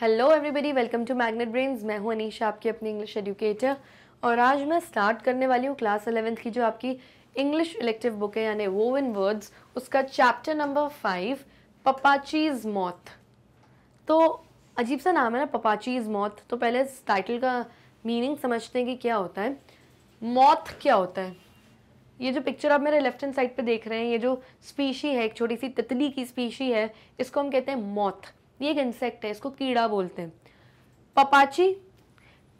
Hello everybody welcome to Magnet Brains मैं हूं अनीशा आपकी अपनी इंग्लिश एजुकेटर और आज मैं स्टार्ट करने वाली हूँ क्लास अलेवेंथ की जो आपकी इंग्लिश इलेक्टिव बुक है यानी वो इन वर्ड्स उसका chapter number five Pappachi's moth तो अजीब सा नाम है ना पपाचीज मौत तो पहले इस टाइटल का मीनिंग समझते हैं कि क्या होता है मौत क्या होता है ये जो पिक्चर आप मेरे लेफ्ट हैंड साइड पे देख रहे हैं ये जो स्पीशी है एक छोटी सी तितली की स्पीशी है इसको हम कहते हैं मौत ये एक इंसेक्ट है इसको कीड़ा बोलते हैं पपाची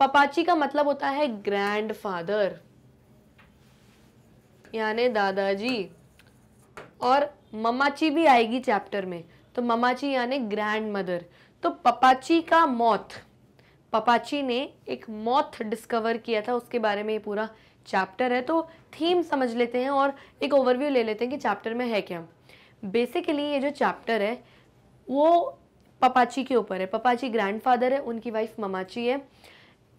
पपाची का मतलब होता है ग्रैंडफादर यानी दादाजी और ममाची भी आएगी चैप्टर में तो ममाची यानी ग्रैंड मदर तो पपाची का मौत पपाची ने एक मौत डिस्कवर किया था उसके बारे में ये पूरा चैप्टर है तो थीम समझ लेते हैं और एक ओवरव्यू ले लेते हैं कि चैप्टर में है क्या बेसिकली ये जो चैप्टर है वो पपाची के ऊपर है पपाची ग्रैंडफादर है उनकी वाइफ ममाची है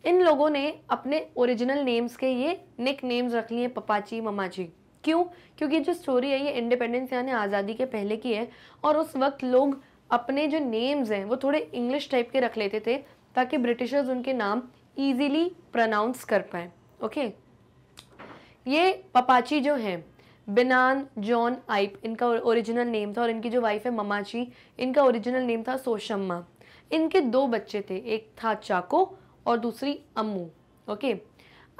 इन लोगों ने अपने ओरिजिनल नेम्स के ये निक नेम्स रख लिए पपाची ममाची क्यों क्योंकि जो स्टोरी है ये इंडिपेंडेंस यानी आज़ादी के पहले की है और उस वक्त लोग अपने जो नेम्स हैं वो थोड़े इंग्लिश टाइप के रख लेते थे ताकि ब्रिटिशर्स उनके नाम ईजीली प्रनाउंस कर पाएँ ओके ये पपाची जो हैं बिनान जॉन आइप इनका ओरिजिनल नेम था और इनकी जो वाइफ है ममाची इनका ओरिजिनल नेम था सोशम्मा इनके दो बच्चे थे एक था चाको और दूसरी अम्मू ओके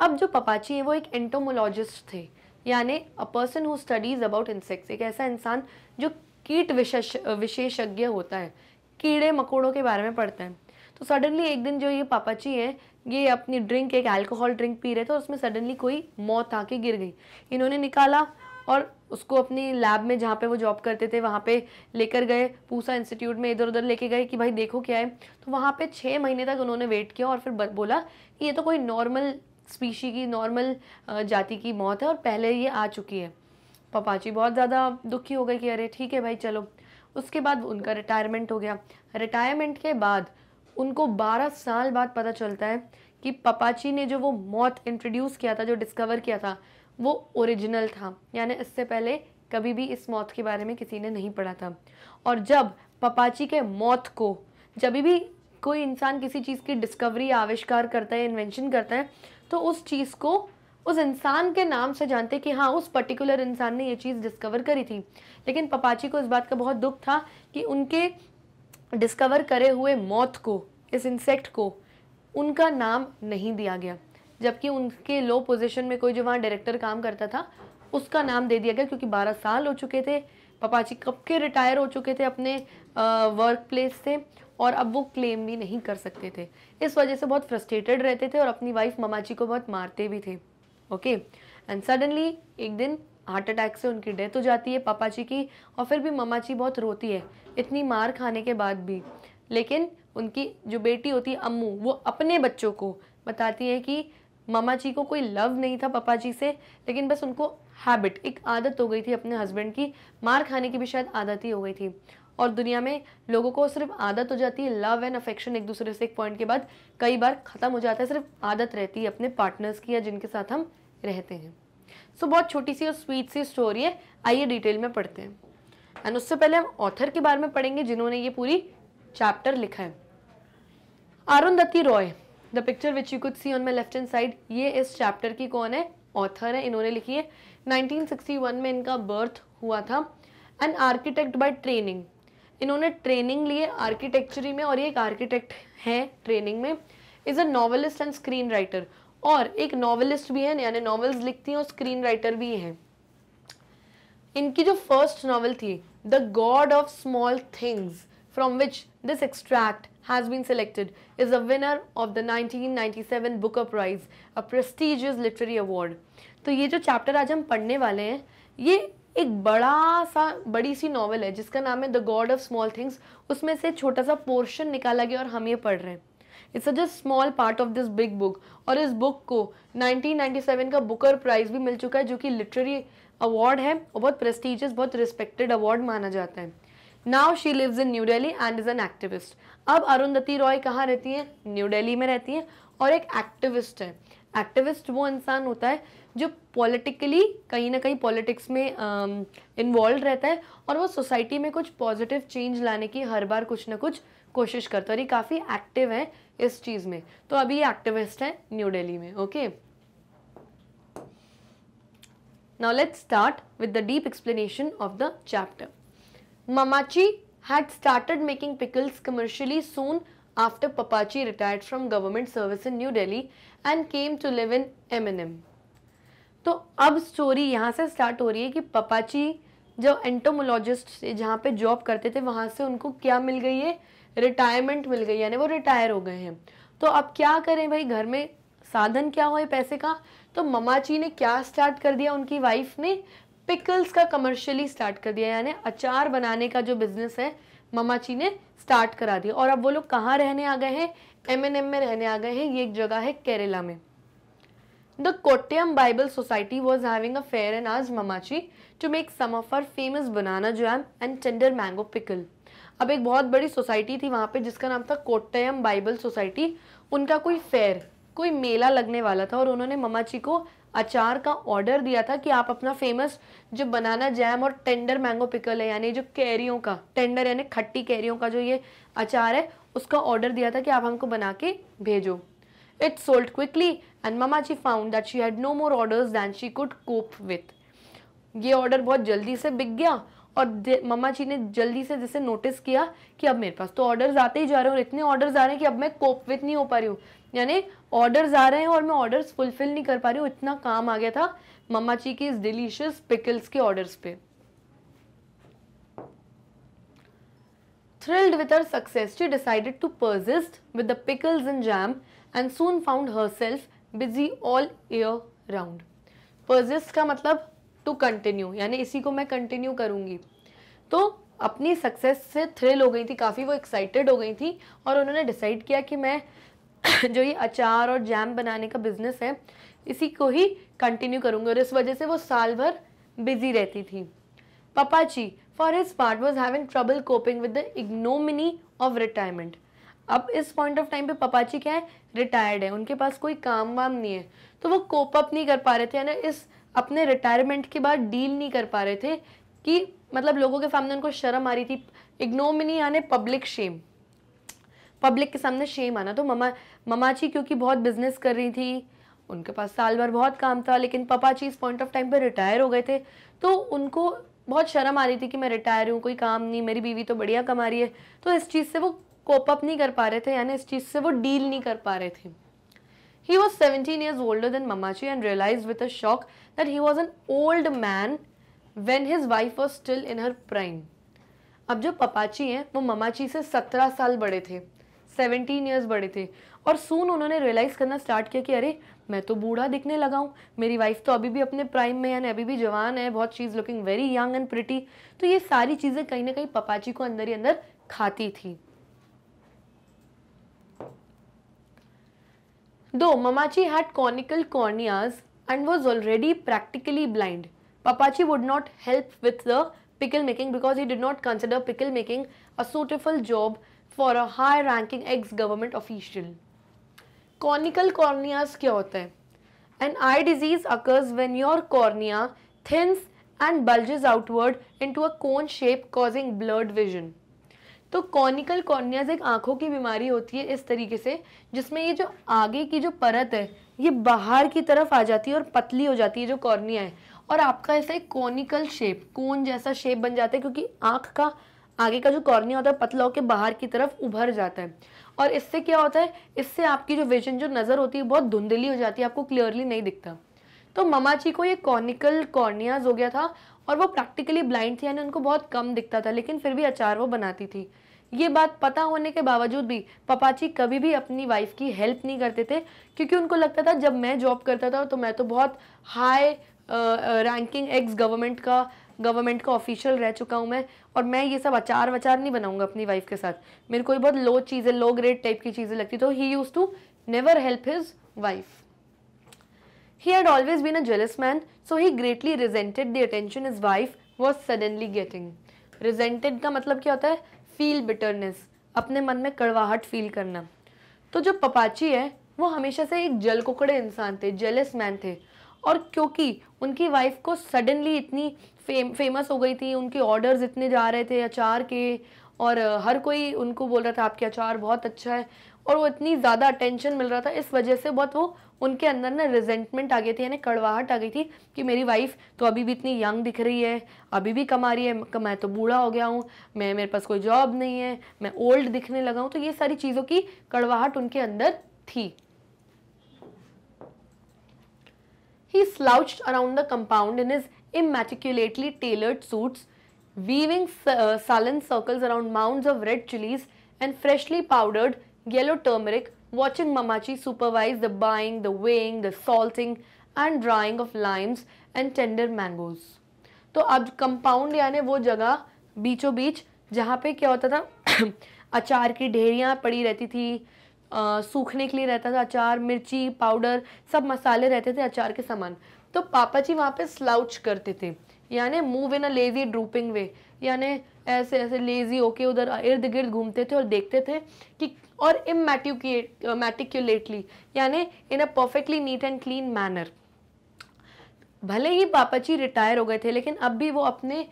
अब जो पपाची है वो एक एंटोमोलॉजिस्ट थे यानी a person who studies about insects एक ऐसा इंसान जो कीट विशेष विशेषज्ञ होता है कीड़े मकोड़ों के बारे में पढ़ता है तो सडनली एक दिन जो ये पापाची है ये अपनी ड्रिंक एक अल्कोहल ड्रिंक पी रहे थे और उसमें सडनली कोई मौत आके गिर गई इन्होंने निकाला और उसको अपनी लैब में जहाँ पे वो जॉब करते थे वहाँ पे लेकर गए पूसा इंस्टीट्यूट में इधर उधर लेके गए कि भाई देखो क्या है तो वहाँ पे छः महीने तक उन्होंने वेट किया और फिर बोला कि ये तो कोई नॉर्मल स्पीशी की नॉर्मल जाति की मौत है और पहले ये आ चुकी है पपाची बहुत ज़्यादा दुखी हो गए कि अरे ठीक है भाई चलो उसके बाद उनका रिटायरमेंट हो गया रिटायरमेंट के बाद उनको 12 साल बाद पता चलता है कि पपाची ने जो वो मौत इंट्रोड्यूस किया था जो डिस्कवर किया था वो ओरिजिनल था यानी इससे पहले कभी भी इस मौत के बारे में किसी ने नहीं पढ़ा था और जब पपाची के मौत को जब भी कोई इंसान किसी चीज़ की डिस्कवरी आविष्कार करता है इन्वेंशन करता है तो उस चीज़ को उस इंसान के नाम से जानते कि हाँ उस पर्टिकुलर इंसान ने ये चीज़ डिस्कवर करी थी लेकिन पपाची को इस बात का बहुत दुख था कि उनके डिस्कवर करे हुए मौत को इस इंसेक्ट को उनका नाम नहीं दिया गया जबकि उनके लो पोजीशन में कोई जो वहाँ डायरेक्टर काम करता था उसका नाम दे दिया गया क्योंकि बारह साल हो चुके थे पपाची कब के रिटायर हो चुके थे अपने वर्क प्लेस से और अब वो क्लेम भी नहीं कर सकते थे इस वजह से बहुत फ्रस्ट्रेटेड रहते थे और अपनी वाइफ ममाची को बहुत मारते भी थे ओके एंड सडनली एक दिन हार्ट अटैक से उनकी डेथ हो जाती है पापा जी की और फिर भी ममाची बहुत रोती है इतनी मार खाने के बाद भी लेकिन उनकी जो बेटी होती है अम्मू वो अपने बच्चों को बताती है कि मामा जी को कोई लव नहीं था पापा जी से लेकिन बस उनको हैबिट एक आदत हो गई थी अपने हस्बैंड की मार खाने की भी शायद आदत ही हो गई थी और दुनिया में लोगों को सिर्फ आदत हो जाती है लव एंड अफेक्शन एक दूसरे से एक पॉइंट के बाद कई बार ख़त्म हो जाता है सिर्फ आदत रहती है अपने पार्टनर्स की या जिनके साथ हम रहते हैं सो so, बहुत छोटी सी और स्वीट सी स्टोरी है आइए डिटेल में पढ़ते हैं एंड उससे पहले हम ऑथर के बारे में पढ़ेंगे जिन्होंने ये पूरी चैप्टर लिखा है Arundhati Roy the picture which you could see on my left hand side ये इस चैप्टर की कौन है ऑथर है इन्होंने लिखी है 1961 में इनका बर्थ हुआ था एन आर्किटेक्ट बाय ट्रेनिंग इन्होंने ट्रेनिंग लिए आर्किटेक्चरी में और ये एक आर्किटेक्ट है ट्रेनिंग में is a novelist and screenwriter और एक नॉवलिस्ट भी है यानी नॉवल्स लिखती हैं और स्क्रीन राइटर भी हैं इनकी जो फर्स्ट नॉवल थी the God of Small Things from which this extract has been selected is a winner of the 1997 Booker Prize, a prestigious literary award. तो ये जो चैप्टर आज हम पढ़ने वाले हैं ये एक बड़ा सा बड़ी सी नॉवल है जिसका नाम है the God of Small Things उसमें से छोटा सा पोर्शन निकाला गया और हम ये पढ़ रहे हैं it's a just small part of this big book और इस बुक को 1997 का बुकर प्राइज़ भी मिल चुका है जो कि लिटरेरी अवार्ड है और बहुत प्रेस्टिजियस बहुत रिस्पेक्टेड अवार्ड माना जाता है now she lives in New Delhi and is an activist अब अरुंधति रॉय कहाँ रहती है न्यू डेली में रहती है और एक एक्टिविस्ट है एक्टिविस्ट वो इंसान होता है जो पॉलिटिकली कहीं ना कहीं पॉलिटिक्स में इन्वॉल्व रहता है और वो सोसाइटी में कुछ पॉजिटिव चेंज लाने की हर बार कुछ ना कुछ कोशिश करता है और ये काफ़ी एक्टिव है इस चीज़ में तो अभी ये एक्टिविस्ट है न्यू डेली में okay now let's start with the deep explanation of the chapter Mamachi had started making pickles commercially soon after Papachi retired from government service in New Delhi and came to live in M&M. तो अब story यहाँ से start हो रही है कि पपाची जो entomologist से जहाँ पे जॉब करते थे वहाँ से उनको क्या मिल गई है रिटायरमेंट मिल गई यानी वो रिटायर हो गए हैं तो अब क्या करें भाई घर में साधन क्या हो पैसे का तो ममाची ने क्या स्टार्ट कर दिया उनकी वाइफ ने पिकल्स का कमर्शियली स्टार्ट कर दिया यानी अचार बनाने का जो बिजनेस है ममाची ने स्टार्ट करा दिया और अब वो लोग कहाँ रहने आ गए हैं एम एन एम में रहने आ गए हैं ये एक जगह है केरला में the Kottayam Bible Society was having a fair and आज Mammachi to make some of her famous banana jam and tender mango pickle अब एक बहुत बड़ी सोसाइटी थी वहाँ पे जिसका नाम था कोटयम बाइबल सोसाइटी उनका कोई फेयर कोई मेला लगने वाला था और उन्होंने ममाची को अचार का ऑर्डर दिया था कि आप अपना फेमस जो बनाना जैम और टेंडर मैंगो पिकल है यानी जो कैरियों का टेंडर यानी खट्टी कैरियों का जो ये अचार है उसका ऑर्डर दिया था कि आप हमको बना के भेजो it sold quickly and Mammachi found that she had no more orders than she could cope with ये ऑर्डर बहुत जल्दी से बिक गया और मम्मा जी ने जल्दी से जैसे नोटिस किया कि अब मेरे पास तो ऑर्डर्स आते ही जा रहे हैं और इतने ऑर्डर्स आ रहे हैं कि अब मैं कोप विथ नहीं हो पा रही हूँ यानी ऑर्डर्स आ रहे हैं और मैं ऑर्डर्स फुलफिल नहीं कर पा रही हूँ इतना काम आ गया था मम्मा जी की इस डिलीशियस पिकल्स के ऑर्डर्स पे Thrilled with her success, she decided to persist with the pickles and jam and soon found herself busy all year round. Persist का मतलब टू कंटिन्यू यानी इसी को मैं कंटिन्यू करूँगी तो अपनी सक्सेस से थ्रिल हो गई थी काफ़ी वो एक्साइटेड हो गई थी और उन्होंने डिसाइड किया कि मैं जो ये अचार और जैम बनाने का बिजनेस है इसी को ही कंटिन्यू करूँगी और इस वजह से वो साल भर बिजी रहती थी Pappachi for his part was having trouble coping with the ignominy of retirement अब इस पॉइंट ऑफ टाइम पे पपाची क्या है रिटायर्ड है उनके पास कोई काम वाम नहीं है तो वो कोप अप नहीं कर पा रहे थे यानी इस अपने रिटायरमेंट के बाद डील नहीं कर पा रहे थे कि मतलब लोगों के सामने उनको शर्म आ रही थी इग्नोमिनी यानी पब्लिक शेम पब्लिक के सामने शेम आना तो ममा ममाची क्योंकि बहुत बिजनेस कर रही थी उनके पास साल भर बहुत काम था लेकिन पपाची इस पॉइंट ऑफ टाइम पर रिटायर हो गए थे तो उनको बहुत शर्म आ रही थी कि मैं रिटायर हूँ कोई काम नहीं मेरी बीवी तो बढ़िया कमा रही है तो इस चीज़ से वो कोप अप नहीं कर पा रहे थे यानी इस चीज़ से वो डील नहीं कर पा रहे थे He was 17 years older than Mamachi and realized with a shock that he was an old man when his wife was still in her prime. अब जो पपाची हैं वो ममाची से 17 साल बड़े थे 17 इयर्स बड़े थे और सून उन्होंने रियलाइज़ करना स्टार्ट किया कि अरे मैं तो बूढ़ा दिखने लगा हूँ मेरी वाइफ तो अभी भी अपने प्राइम में यानी अभी भी जवान है बहुत she is looking very young and pretty तो ये सारी चीज़ें कहीं ना कहीं पपाची को अंदर ही अंदर खाती थी Though Mamachi had conical corneas and was already practically blind, Papachi would not help with the pickle making because he did not consider pickle making a suitable job for a high ranking ex government official. Conical corneas kya hota An eye disease occurs when your cornea thins and bulges outward into a cone shape causing blurred vision. तो कॉर्निकल कॉर्नियाज एक आंखों की बीमारी होती है इस तरीके से जिसमें ये जो आगे की जो परत है ये बाहर की तरफ आ जाती है और पतली हो जाती है जो कॉर्निया है और आपका ऐसा एक कॉर्निकल शेप कोन जैसा शेप बन जाता है क्योंकि आंख का आगे का जो कॉर्निया होता है पतला होकर बाहर की तरफ उभर जाता है और इससे क्या होता है इससे आपकी जो विजन जो नज़र होती है बहुत धुंधली हो जाती है आपको क्लियरली नहीं दिखता तो ममाची को ये कॉर्निकल कॉर्नियाज हो गया था और वो प्रैक्टिकली ब्लाइंड थी यानी उनको बहुत कम दिखता था लेकिन फिर भी अचार वो बनाती थी ये बात पता होने के बावजूद भी पपाची कभी भी अपनी वाइफ की हेल्प नहीं करते थे क्योंकि उनको लगता था जब मैं जॉब करता था तो मैं तो बहुत हाई रैंकिंग एक्स गवर्नमेंट का गवर्नमेंट का ऑफिशियल रह चुका हूँ मैं और मैं ये सब अचार वचार नहीं बनाऊंगा अपनी वाइफ के साथ मेरे को ये बहुत लो चीज़ें लो ग्रेड टाइप की चीज़ें लगती तो ही used to never help his wife He had always been a jealous man, so he greatly resented the attention his wife was suddenly getting. Resented का मतलब क्या होता है feel bitterness अपने मन में कड़वाहट feel करना तो जो पपाची है वो हमेशा से एक जल कुकड़े इंसान थे जेलस मैन थे और क्योंकि उनकी वाइफ को सडनली इतनी फेम फेमस हो गई थी उनके ऑर्डर्स इतने जा रहे थे अचार के और हर कोई उनको बोल रहा था आपके अचार बहुत अच्छा है और वो इतनी ज़्यादा अटेंशन मिल रहा था इस वजह से बहुत वो उनके अंदर ना रिजेंटमेंट आ गई थी यानी कड़वाहट आ गई थी कि मेरी वाइफ तो अभी भी इतनी यंग दिख रही है अभी भी कमा रही है मैं तो बूढ़ा हो गया हूँ मैं मेरे पास कोई जॉब नहीं है मैं ओल्ड दिखने लगा हूँ तो ये सारी चीज़ों की कड़वाहट उनके अंदर थी ही slouch around the compound in his immaculately tailored suits weaving slow circles around mounds of red chillies and freshly powdered yellow turmeric watching Mamachi supervise the buying, the weighing, the salting and drying of limes and tender mangoes. तो अब compound यानी वो जगह बीचों बीच जहाँ पे क्या होता था अचार की ढेरियाँ पड़ी रहती थी आ, सूखने के लिए रहता था अचार मिर्ची पाउडर सब मसाले रहते थे अचार के सामान तो पापा जी वहाँ पे स्लाउच करते थे यानी move in a lazy drooping way यानी ऐसे ऐसे लेज़ी होके उधर इर्द गिर्द घूमते थे और देखते थे कि और इमेटिकुलेटली यानी in a perfectly neat and clean manner भले ही जी रिटायर हो गए थे लेकिन अब भी वो अपने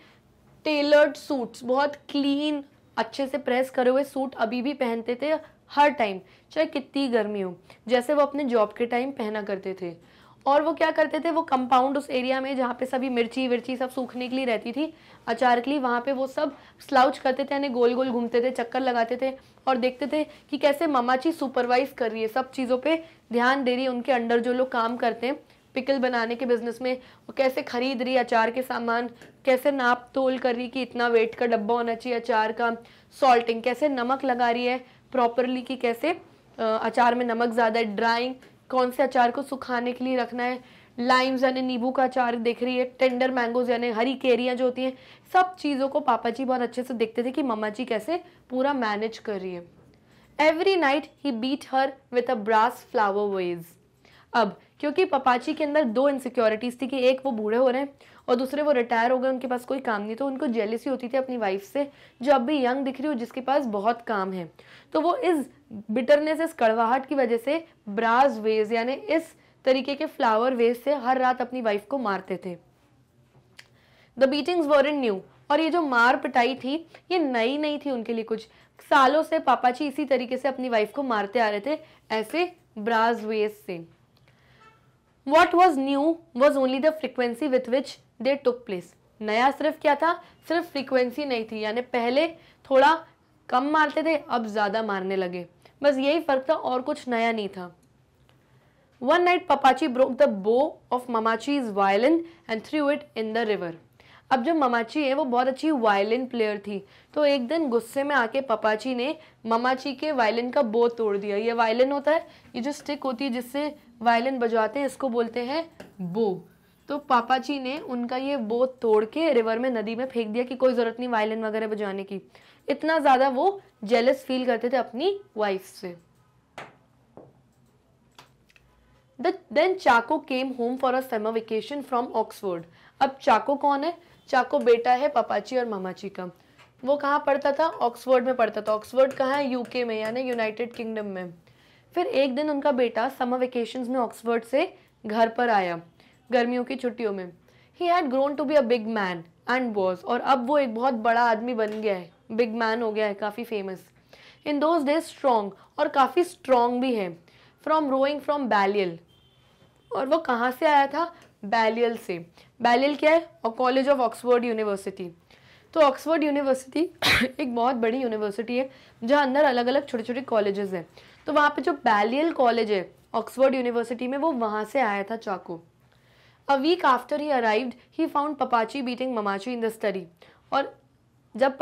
टेलर्ड सूट्स बहुत क्लीन अच्छे से प्रेस करे हुए सूट अभी भी पहनते थे हर टाइम चाहे कितनी गर्मी हो जैसे वो अपने जॉब के टाइम पहना करते थे और वो क्या करते थे वो कंपाउंड उस एरिया में जहाँ पे सभी मिर्ची विर्ची सब सूखने के लिए रहती थी अचार के लिए वहाँ पे वो सब स्लाउच करते थे यानी गोल गोल घूमते थे चक्कर लगाते थे और देखते थे कि कैसे ममाची सुपरवाइज कर रही है सब चीज़ों पर ध्यान दे रही है उनके अंडर जो लोग काम करते हैं पिकल बनाने के बिजनेस में वो कैसे खरीद रही अचार के सामान कैसे नाप तोल कर रही कि इतना वेट का डब्बा होना चाहिए अचार का सॉल्टिंग कैसे नमक लगा रही है प्रॉपरली कि कैसे अचार में नमक ज़्यादा ड्राइंग कौन से अचार को सुखाने के लिए रखना है लाइम्स यानी नींबू का अचार देख रही है टेंडर मैंगोज यानी हरी केरियाँ जो होती हैं सब चीज़ों को पापा जी बहुत अच्छे से देखते थे कि मम्मा जी कैसे पूरा मैनेज कर रही है every night he beat her with a brass flower vase अब क्योंकि पपाची के अंदर दो इनसिक्योरिटीज़ थी कि एक वो बूढ़े हो रहे हैं और दूसरे वो रिटायर हो गए उनके पास कोई काम नहीं तो उनको जेलिसी होती थी अपनी वाइफ से जो अब भी यंग दिख रही हो जिसके पास बहुत काम है तो वो इस बिटरनेस इस कड़वाहट की वजह से ब्रास वेज यानी इस तरीके के फ्लावर वेज से हर रात अपनी वाइफ को मारते थे the beatings weren't new और ये जो मार पिटाई थी ये नई नहीं थी उनके लिए कुछ सालों से पापा जी इसी तरीके से अपनी वाइफ को मारते आ रहे थे ऐसे ब्रास वेज से what was new was only the frequency with which they took place नया सिर्फ क्या था सिर्फ फ्रीक्वेंसी नहीं थी यानी पहले थोड़ा कम मारते थे अब ज़्यादा मारने लगे बस यही फ़र्क था और कुछ नया नहीं था one night Pappachi broke the bow of Mammachi's violin and threw it in the river अब जो ममाची है वो बहुत अच्छी वायलिन प्लेयर थी तो एक दिन गुस्से में आके पपाची ने ममाची के वायलिन का बो तोड़ दिया ये वायलिन होता है ये जो स्टिक होती है जिससे वायलिन बजाते हैं इसको बोलते हैं बो तो पापा जी ने उनका ये बोध तोड़ के रिवर में नदी में फेंक दिया कि कोई ज़रूरत नहीं वायलिन वगैरह बजाने की इतना ज़्यादा वो जेलस फील करते थे अपनी वाइफ से then Chacko came home for a summer vacation from Oxford अब चाको कौन है चाको बेटा है पापाची और मामाची का वो कहाँ पढ़ता था ऑक्सफोर्ड में पढ़ता था ऑक्सफोर्ड कहाँ है यूके में यानी यूनाइटेड किंगडम में फिर एक दिन उनका बेटा समर वेकेशन में ऑक्सफोर्ड से घर पर आया गर्मियों की छुट्टियों में ही had grown to be a big man and boss और अब वो एक बहुत बड़ा आदमी बन गया है बिग मैन हो गया है काफ़ी famous in those days strong और काफ़ी स्ट्रॉन्ग भी है फ्रॉम रोइंग फ्रॉम बैलियल और वो कहाँ से आया था बैलियल से बैलियल क्या है और कॉलेज ऑफ ऑक्सफोर्ड यूनिवर्सिटी तो ऑक्सफोर्ड यूनिवर्सिटी एक बहुत बड़ी यूनिवर्सिटी है जहाँ अंदर अलग अलग छोटे छोटे कॉलेजेस हैं तो वहाँ पे जो बैलियल कॉलेज है ऑक्सफोर्ड यूनिवर्सिटी में वो वहाँ से आया था चाको A week after he arrived, he found Papachi beating Mamachi in the study. और जब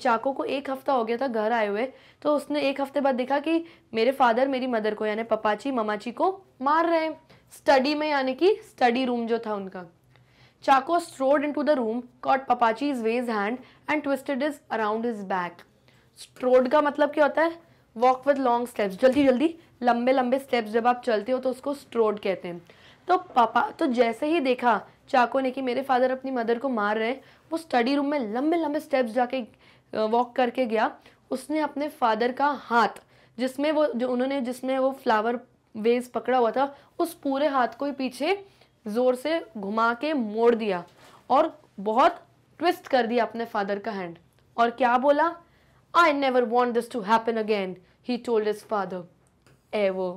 चाको को एक हफ्ता हो गया था घर आए हुए तो उसने एक हफ्ते बाद देखा कि मेरे फादर मेरी मदर को यानी पपाची ममाची को मार रहे हैं स्टडी में यानी कि स्टडी रूम जो था उनका Chacko strode into the room caught Pappachi his vase hand and twisted his around his back strode का मतलब क्या होता है वॉक विद लॉन्ग स्टेप्स जल्दी जल्दी लंबे लंबे स्टेप्स जब आप चलते हो तो उसको स्ट्रोड कहते हैं तो पापा तो जैसे ही देखा चाकू ने कि मेरे फादर अपनी मदर को मार रहे वो स्टडी रूम में लंबे लंबे स्टेप्स जाके वॉक करके गया उसने अपने फादर का हाथ जिसमें वो जो उन्होंने जिसमें वो फ्लावर वेज पकड़ा हुआ था उस पूरे हाथ को ही पीछे ज़ोर से घुमा के मोड़ दिया और बहुत ट्विस्ट कर दिया अपने फादर का हैंड और क्या बोला I never want this to happen again he told his father ए वो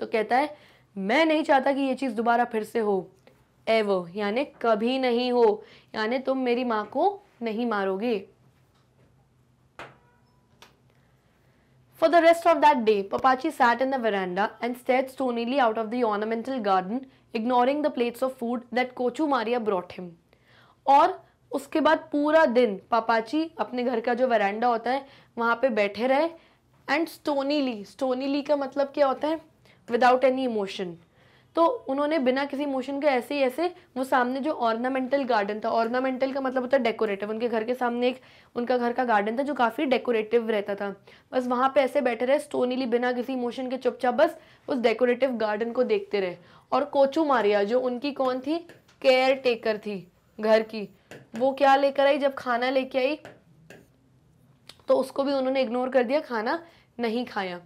तो कहता है मैं नहीं चाहता कि ये चीज़ दोबारा फिर से हो एवर यानी कभी नहीं हो यानी तुम मेरी माँ को नहीं मारोगे For the rest of that day, Papachi sat in the veranda and stared stonily out of the ornamental garden, ignoring the plates of food that Kochu Maria brought him. और उसके बाद पूरा दिन पापाची अपने घर का जो वरांडा होता है वहाँ पे बैठे रहे एंड स्टोनीली स्टोनीली का मतलब क्या होता है विदाउट एनी इमोशन तो उन्होंने बिना किसी इमोशन के ऐसे ही ऐसे वो सामने जो ऑर्नामेंटल गार्डन था ऑर्नामेंटल का मतलब होता है डेकोरेटिव उनके घर के सामने एक उनका घर का गार्डन था जो काफ़ी डेकोरेटिव रहता था बस वहाँ पे ऐसे बैठे रहे स्टोनीली बिना किसी इमोशन के चुपचाप बस उस डेकोरेटिव गार्डन को देखते रहे और कोचू मारिया जो उनकी कौन थी केयर टेकर थी घर की वो क्या लेकर आई जब खाना लेके आई तो उसको भी उन्होंने इग्नोर कर दिया खाना नहीं खाया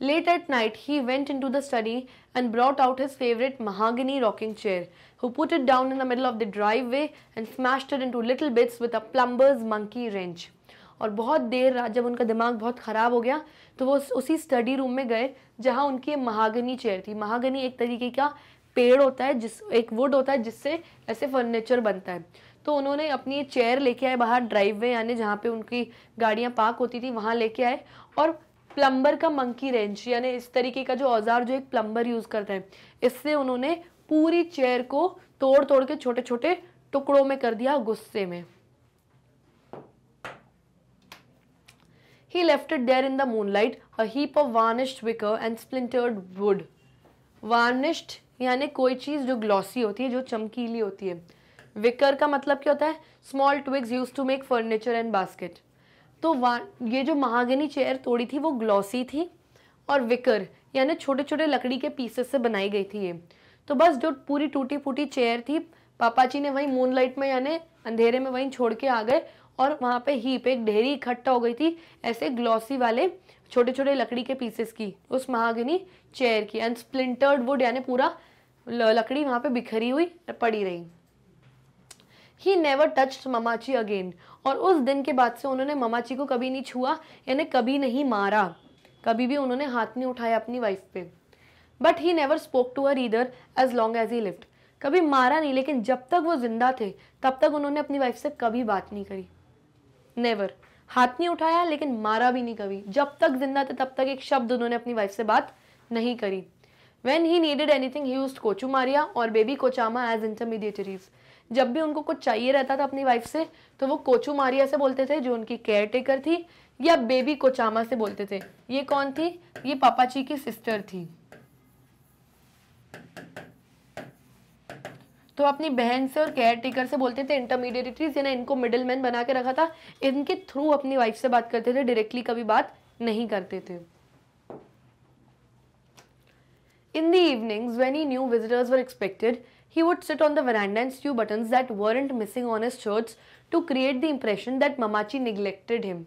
Late at night, he went into the study and brought out his favorite mahogany rocking chair, who put it down in the middle of the driveway and smashed it into little bits with a plumber's monkey wrench. और बहुत देर रात जब उनका दिमाग बहुत ख़राब हो गया तो वो उसी स्टडी रूम में गए जहाँ उनकी महागनी चेयर थी महागनी एक तरीके का पेड़ होता है जिस एक वुड होता है जिससे ऐसे फर्नीचर बनता है तो उन्होंने अपनी चेयर लेके आए बाहर ड्राइव वे यानी जहाँ पे उनकी गाड़ियाँ पार्क होती थी वहाँ लेके आए और प्लम्बर का मंकी रेंच यानी इस तरीके का जो औजार जो एक प्लम्बर यूज करते हैं इससे उन्होंने पूरी चेयर को तोड़ तोड़ के छोटे छोटे टुकड़ों में कर दिया गुस्से में he left it there in the moonlight heap of varnished wicker and splintered wood. यानी कोई चीज़ जो ग्लॉसी होती है जो चमकीली होती है विकर का मतलब क्या होता है small twigs used to make furniture and basket तो ये जो महागनी चेयर तोड़ी थी वो ग्लॉसी थी और विकर यानी छोटे छोटे लकड़ी के पीसेस से बनाई गई थी ये तो बस जो पूरी टूटी फूटी चेयर थी पापा जी ने वहीं मूनलाइट में यानी अंधेरे में वहीं छोड़ के आ गए और वहाँ पे हीप एक ढेरी इकट्ठा हो गई थी ऐसे ग्लॉसी वाले छोटे छोटे लकड़ी के पीसेस की उस महागनी चेयर की एंड स्प्लिंटर्ड वुड यानी पूरा लकड़ी वहाँ पे बिखरी हुई पड़ी रही he never touch Mammachi again और उस दिन के बाद से उन्होंने ममाची को कभी नहीं छुआ यानी कभी नहीं मारा कभी भी उन्होंने हाथ नहीं उठाया अपनी वाइफ पे but he never spoke to her either as long as he lived कभी मारा नहीं लेकिन जब तक वो जिंदा थे तब तक उन्होंने अपनी वाइफ से कभी बात नहीं करी नेवर हाथ नहीं उठाया लेकिन मारा भी नहीं कभी जब तक जिंदा थे तब तक एक शब्द उन्होंने अपनी वाइफ से बात नहीं करी when he needed anything he used Kochu Maria और बेबी कोचामा एज इंटरमीडिएटरीज जब भी उनको कुछ चाहिए रहता था अपनी वाइफ से तो वो कोचू मारिया से बोलते थे जो उनकी केयर टेकर थी या बेबी कोचामा से बोलते थे ये कौन थी ये जी की सिस्टर थी तो अपनी बहन से और केयर टेकर से बोलते थे इंटरमीडिएटरीज जिन्हें इनको मिडिल मैन बना के रखा था इनके थ्रू अपनी वाइफ से बात करते थे डायरेक्टली कभी बात नहीं करते थे in the evenings when he knew visitors were expected he would sit on the veranda and sew buttons that weren't missing on his shirts to create the impression that Mamachi neglected him.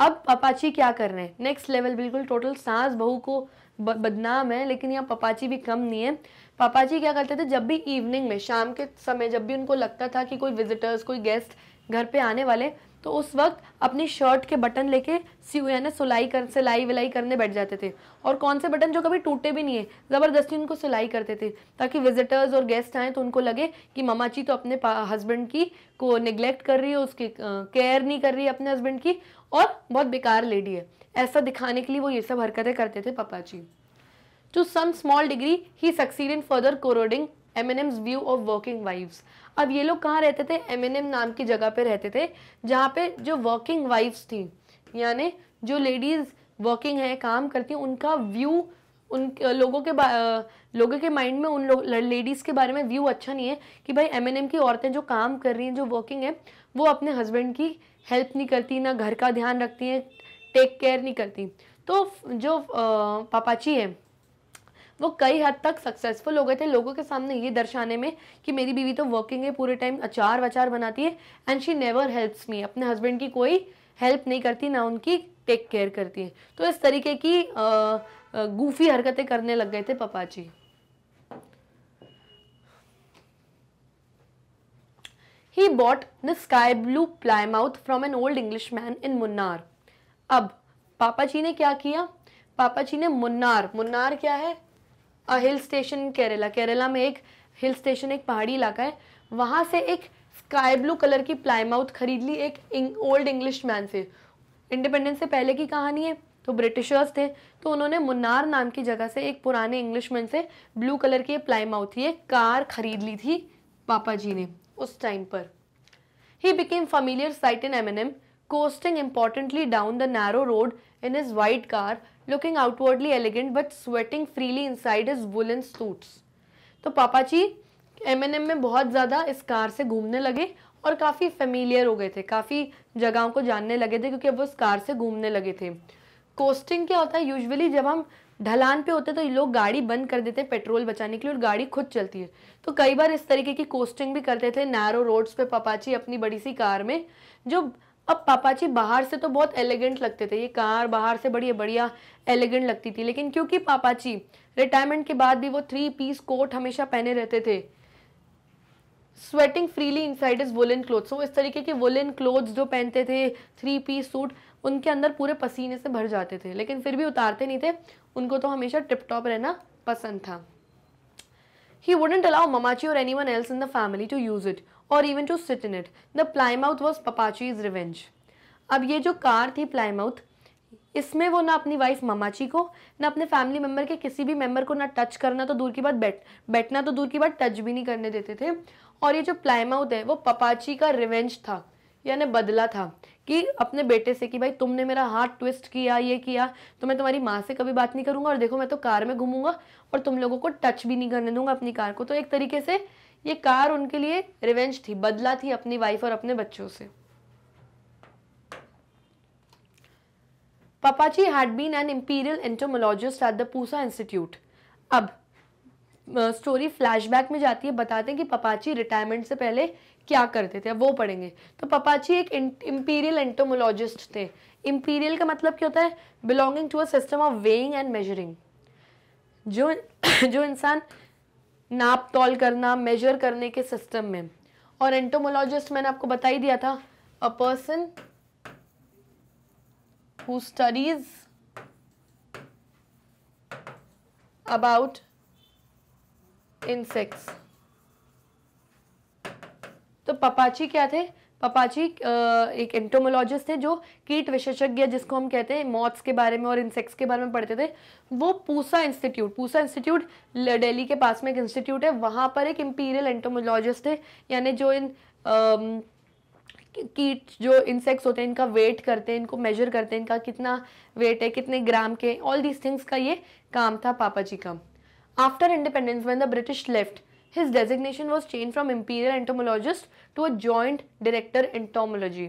अब पपाची क्या कर रहे हैं next level बिल्कुल total सास बहू को बदनाम है लेकिन यहाँ पपाची भी कम नहीं है पपाची क्या करते थे जब भी इवनिंग में शाम के समय जब भी उनको लगता था कि कोई विजिटर्स कोई गेस्ट घर पे आने वाले तो उस वक्त अपनी शर्ट के बटन लेके सी यानी सिलाई कर सिलाई विलाई करने बैठ जाते थे और कौन से बटन जो कभी टूटे भी नहीं है ज़बरदस्ती उनको सिलाई करते थे ताकि विजिटर्स और गेस्ट आएँ तो उनको लगे कि जी तो अपने हस्बैंड की को निगलेक्ट कर रही है उसकी केयर नहीं कर रही है अपने हस्बैंड की और बहुत बेकार लेडी है ऐसा दिखाने के लिए वो ये सब हरकतें करते थे some small degree he succeed in further corroding Ayemenem's view of working wives अब ये लोग कहाँ रहते थे एम एन एम नाम की जगह पे रहते थे जहाँ पे जो वर्किंग वाइफ्स थी यानी जो लेडीज़ वर्किंग है काम करती हैं उनका व्यू उन लोगों के लोगों के माइंड में उन लोग लेडीज़ के बारे में व्यू अच्छा नहीं है कि भाई एम की औरतें जो काम कर रही हैं जो वर्किंग है वो अपने हस्बैंड की हेल्प नहीं करती ना घर का ध्यान रखती हैं टेक केयर नहीं करती तो जो पापाची है वो कई हद तक सक्सेसफुल हो गए थे लोगों के सामने ये दर्शाने में कि मेरी बीवी तो वर्किंग है पूरे टाइम अचार वचार बनाती है and she never helps me अपने हस्बैंड की कोई हेल्प नहीं करती ना उनकी टेक केयर करती है तो इस तरीके की गूफी हरकतें करने लग गए थे पापा जी he bought the sky blue Plymouth from an old Englishman in Munnar अब पापा जी ने क्या किया पापा जी ने मुन्नार मुन्नार क्या है a hill station Kerala Kerala में एक हिल स्टेशन एक पहाड़ी इलाका है वहाँ से एक स्काई ब्लू कलर की प्लाईमाउथ खरीद ली एक ओल्ड इंग्लिश मैन से इंडिपेंडेंस से पहले की कहानी है तो ब्रिटिशर्स थे तो उन्होंने मुन्नार नाम की जगह से एक पुराने इंग्लिश मैन से ब्लू कलर की प्लाई माउथ ये कार खरीद ली थी पापा जी ने उस टाइम पर he became familiar sight in Ayemenem coasting importantly down the narrow road in his white car looking outwardly elegant but sweating freely inside his woolen suits तो पापा जी एम एन एम में बहुत ज़्यादा इस car से घूमने लगे और काफ़ी फेमिलियर हो गए थे काफ़ी जगहों को जानने लगे थे क्योंकि अब वो इस कार से घूमने लगे थे कोस्टिंग क्या होता है यूजुअली जब हम ढलान पे होते तो लोग गाड़ी बंद कर देते हैं पेट्रोल बचाने के लिए और गाड़ी खुद चलती है तो कई बार इस तरीके की कोस्टिंग भी करते थे नैरो रोड्स पे पपाची अपनी बड़ी सी कार में जो अब पापा जी बाहर से तो बहुत एलिगेंट लगते थे ये कार बाहर से बड़ी बढ़िया एलिगेंट लगती थी लेकिन क्योंकि पापा जी रिटायरमेंट के बाद भी वो थ्री पीस कोट हमेशा पहने रहते थे sweating freely inside his woolen cloth so इस तरीके के वुलन क्लोथ जो पहनते थे थ्री पीस सूट उनके अंदर पूरे पसीने से भर जाते थे लेकिन फिर भी उतारते नहीं थे उनको तो हमेशा टिप टॉप रहना पसंद था he wouldn't allow Mammachi or anyone else in the family to use it or even to sit in it the Plymouth was Pappachi's revenge अब ये जो कार थी प्लाईमाउथ इसमें वो ना अपनी वाइफ ममाची को ना अपने फैमिली मेम्बर के किसी भी मेम्बर को ना टच करना तो दूर की बात बैठ बैठना तो दूर की बात टच भी नहीं करने देते थे और ये जो प्लाईमाउथ है वो पपाची का रिवेंज था यानी बदला था कि अपने बेटे से कि भाई तुमने मेरा हाथ ट्विस्ट किया ये किया तो मैं तुम्हारी माँ से कभी बात नहीं करूँगा और देखो मैं तो कार में घूमूंगा और तुम लोगों को टच भी नहीं करने दूंगा अपनी कार को तो एक तरीके से ये कार उनके लिए रिवेंज थी बदला थी अपनी वाइफ और अपने बच्चों से Pappachi had been an imperial entomologist at the Pusa institute अब स्टोरी uh, फ्लैशबैक में जाती है बताते हैं कि पपाची रिटायरमेंट से पहले क्या करते थे अब वो पढ़ेंगे तो पपाची एक इम्पीरियल एंटोमोलॉजिस्ट थे इम्पीरियल का मतलब क्या होता है belonging to a system of weighing and measuring जो जो इंसान नाप तोल करना मेजर करने के सिस्टम में और एंटोमोलॉजिस्ट मैंने आपको बता ही दिया था a person who studies about insects तो पपाची क्या थे पापा जी एक एंटोमोलॉजिस्ट थे जो कीट विशेषज्ञ जिसको हम कहते हैं मॉथ्स के बारे में और इंसेक्ट्स के बारे में पढ़ते थे वो पूसा इंस्टीट्यूट पूसा इंस्टीट्यूट दिल्ली के पास में एक इंस्टीट्यूट है वहाँ पर एक इम्पीरियल एंटोमोलॉजिस्ट थे यानी जो इन कीट जो इंसेक्ट्स होते हैं इनका वेट करते हैं इनको मेजर करते हैं इनका कितना वेट है कितने ग्राम के ऑल दीज थिंग्स का ये काम था पापा जी का after independence when the British left his designation was change from imperial entomologist to a joint director entomology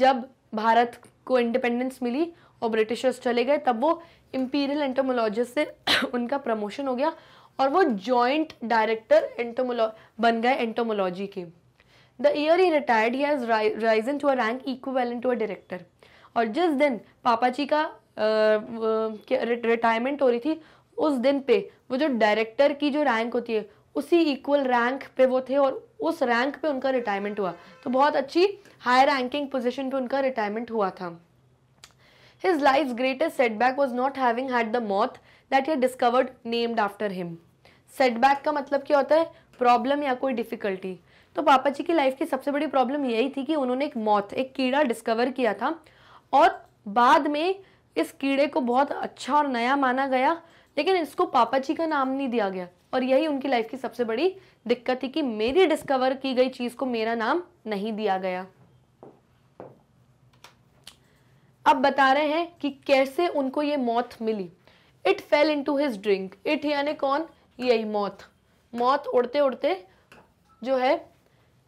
जब भारत को इंडिपेंडेंस मिली और ब्रिटिशर्स चले गए तब वो इम्पीरियल एंटोमोलॉजिस्ट से उनका प्रमोशन हो गया और वो जॉइंट डायरेक्टर एंटोमोलॉ बन गए एंटोमोलॉजी के the year he retired he has risen to a rank equivalent to a director और जिस दिन पापा जी का रिटायरमेंट हो रही थी उस दिन पे वो जो डायरेक्टर की जो रैंक होती है उसी इक्वल रैंक पे वो थे और उस रैंक पे उनका रिटायरमेंट हुआ तो बहुत अच्छी हाई रैंकिंग पोजिशन पे उनका रिटायरमेंट हुआ था his life greatest setback was not having had the moth that he discovered named after him setback का मतलब क्या होता है प्रॉब्लम या कोई डिफिकल्टी तो पापा जी की लाइफ की सबसे बड़ी प्रॉब्लम यही थी कि उन्होंने एक मौत एक कीड़ा डिस्कवर किया था और बाद में इस कीड़े को बहुत अच्छा और नया माना गया लेकिन इसको पापा जी का नाम नहीं दिया गया और यही उनकी लाइफ की सबसे बड़ी दिक्कत थी कि मेरी डिस्कवर की गई चीज को मेरा नाम नहीं दिया गया अब बता रहे हैं कि कैसे उनको ये मौत मिली it fell into his drink it यानी कौन यही मौत मौत उड़ते उड़ते जो है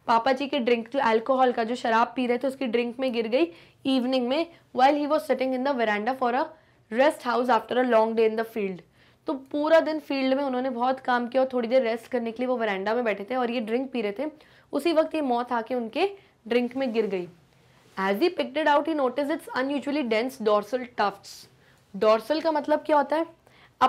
पापा जी के ड्रिंक जो अल्कोहल का जो शराब पी रहे थे उसकी ड्रिंक में गिर गई इवनिंग में while he was sitting in the verandah for a rest house after a long day in the field तो पूरा दिन फील्ड में उन्होंने बहुत काम किया और थोड़ी देर रेस्ट करने के लिए वो वरेंडा में बैठे थे और ये ड्रिंक पी रहे थे उसी वक्त ये मौत आके उनके ड्रिंक में गिर गई as he picked out he noticed its unusually dense dorsal tuft dorsal का मतलब क्या होता है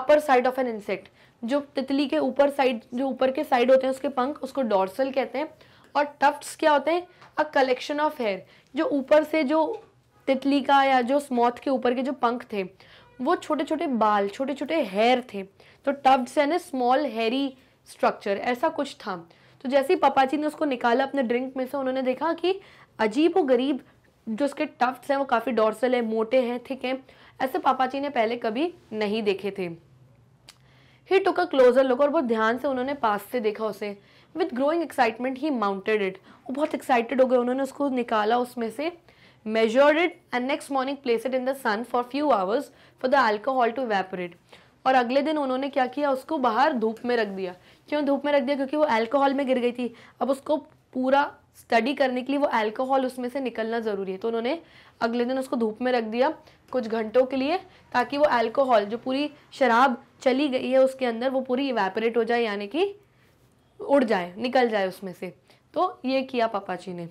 upper side of an insect जो तितली के ऊपर साइड जो ऊपर के साइड होते हैं उसके पंख उसको डॉर्सल कहते हैं और टफ्ट्स क्या होते हैं अ कलेक्शन ऑफ हेयर जो ऊपर से जो तितली का या जो स्मॉथ के ऊपर के जो पंख थे वो छोटे छोटे बाल छोटे छोटे हेयर थे तो tuft and small hairy structure ऐसा कुछ था तो जैसे ही पापा जी ने उसको निकाला अपने ड्रिंक में से उन्होंने देखा कि अजीब वो गरीब जो उसके टफ्स हैं वो काफ़ी डॉर्सल है मोटे हैं थिक हैं ऐसे पापाजी ने पहले कभी नहीं देखे थे ही टुक अ क्लोजर लुक और बहुत ध्यान से उन्होंने पास से देखा उसे with growing excitement he mounted it वो बहुत एक्साइटेड हो गए उन्होंने उसको निकाला उसमें से measured it and next morning place it in the sun for few hours for the alcohol to evaporate और अगले दिन उन्होंने क्या किया उसको बाहर धूप में रख दिया क्यों धूप में रख दिया क्योंकि वो अल्कोहल में गिर गई थी अब उसको पूरा स्टडी करने के लिए वो अल्कोहल उसमें से निकलना ज़रूरी है तो उन्होंने अगले दिन उसको धूप में रख दिया कुछ घंटों के लिए ताकि वो अल्कोहल जो पूरी शराब चली गई है उसके अंदर वो पूरी इवेपोरेट हो जाए यानी कि उड़ जाए निकल जाए उसमें से तो ये किया पापा जी ने